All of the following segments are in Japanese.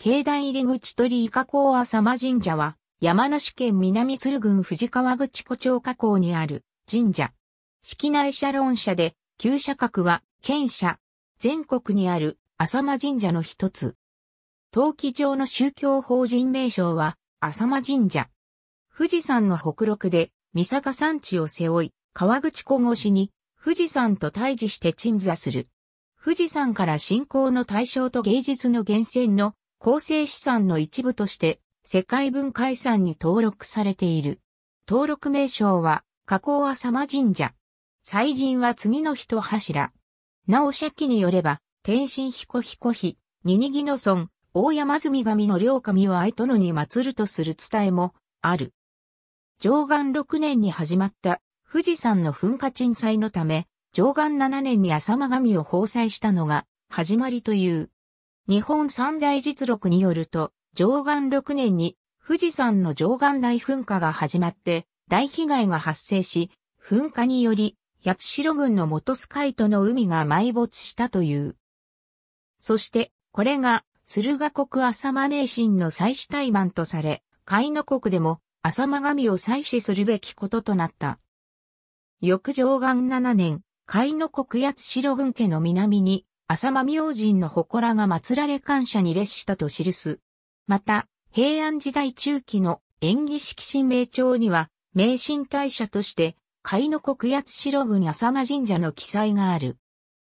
境内入口鳥居加口浅間神社は、山梨県南鶴郡藤川口湖町加工にある神社。式内社論社で、旧社格は、県社。全国にある浅間神社の一つ。陶器上の宗教法人名称は、浅間神社。富士山の北麓で、三坂山地を背負い、川口湖越しに、富士山と対峙して鎮座する。富士山から信仰の対象と芸術の源泉の構成資産の一部として世界文化遺産に登録されている。登録名称は、加工浅間神社。祭神は次の人柱。なお社記によれば、天神彦彦妃、ニニギの村、大山積神の両神を愛殿に祀るとする伝えもある。上岸6年に始まった富士山の噴火鎮祭のため、上岸7年に浅間神を奉祭したのが始まりという。日本三大実録によると、上岸6年に富士山の上岸大噴火が始まって、大被害が発生し、噴火により、八代郡の元スカイトの海が埋没したという。そして、これが、鶴ヶ国浅間名神の祭祀対番とされ、海の国でも浅間神を祭祀するべきこととなった。翌上岸7年、海の国八代郡家の南に浅間明神の祠が祀られ感謝に列したと記す。また、平安時代中期の演技式神明帳には、明神大社として、海の国八代郡浅間神社の記載がある。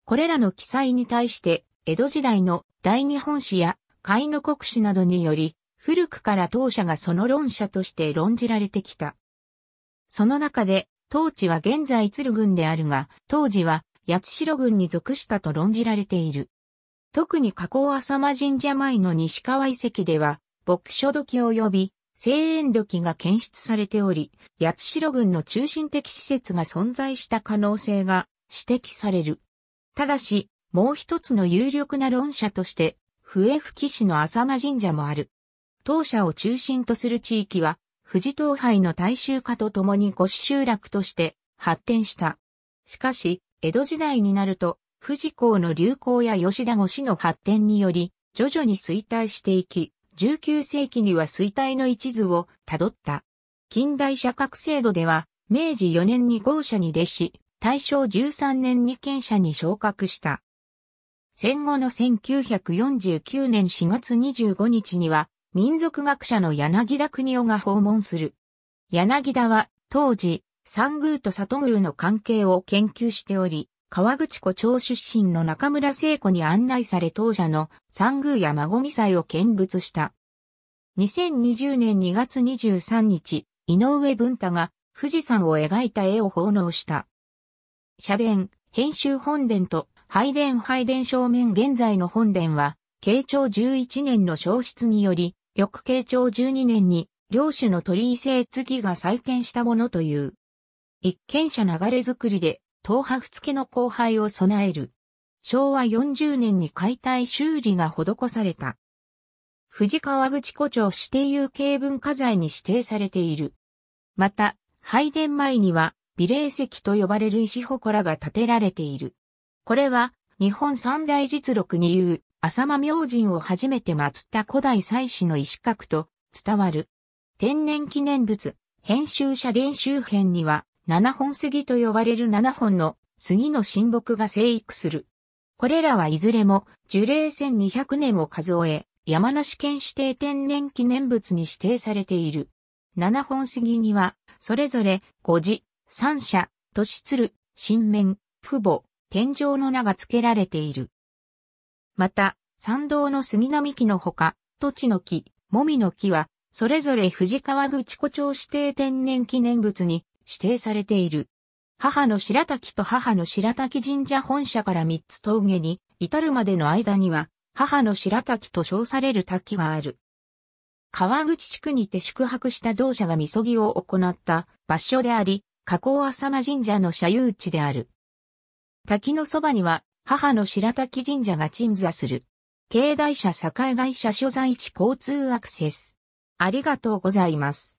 これらの記載に対して、江戸時代の大日本史や海の国史などにより、古くから当社がその論者として論じられてきた。その中で、当地は現在鶴郡であるが、当時は八代郡に属したと論じられている。特に加工浅間神社前の西川遺跡では、牧書土器及び、聖園土器が検出されており、八代郡の中心的施設が存在した可能性が指摘される。ただし、もう一つの有力な論者として、笛吹市の浅間神社もある。当社を中心とする地域は、富士東杯の大衆化とともに五集落として発展した。しかし、江戸時代になると、富士港の流行や吉田越の発展により、徐々に衰退していき、19世紀には衰退の一途をたどった。近代社格制度では、明治4年に豪社に列し、大正13年に県社に昇格した。戦後の1949年4月25日には、民族学者の柳田国夫が訪問する。柳田は、当時、三宮と里宮の関係を研究しており、川口湖町出身の中村聖子に案内され当社の三宮や孫見祭を見物した。2020年2月23日、井上文太が富士山を描いた絵を奉納した。社殿、編集本殿と拝殿拝殿正面現在の本殿は、慶長11年の消失により、翌慶長12年に、領主の鳥居聖月が再建したものという。一軒者流れ作りで、東派付の後輩を備える。昭和40年に解体修理が施された。富士河口湖町指定有形文化財に指定されている。また、拝殿前には、美霊石と呼ばれる石祠が建てられている。これは、日本三大実録に言う、浅間明神を初めて祀った古代祭祀の石格と伝わる。天然記念物、編集者伝集編には、七本杉と呼ばれる七本の杉の神木が生育する。これらはいずれも樹齢1200年を数え、山梨県指定天然記念物に指定されている。七本杉には、それぞれ、五字、三社、年鶴、新面、父母、天井の名が付けられている。また、山道の杉並木のほか、土地の木、もみの木は、それぞれ藤川口湖町指定天然記念物に指定されている。母の白滝と母の白滝神社本社から三つ峠に至るまでの間には、母の白滝と称される滝がある。川口地区にて宿泊した同社がみそぎを行った場所であり、加工浅間神社の社有地である。滝のそばには、母の白滝神社が鎮座する。境内社栄会社所在地交通アクセス。ありがとうございます。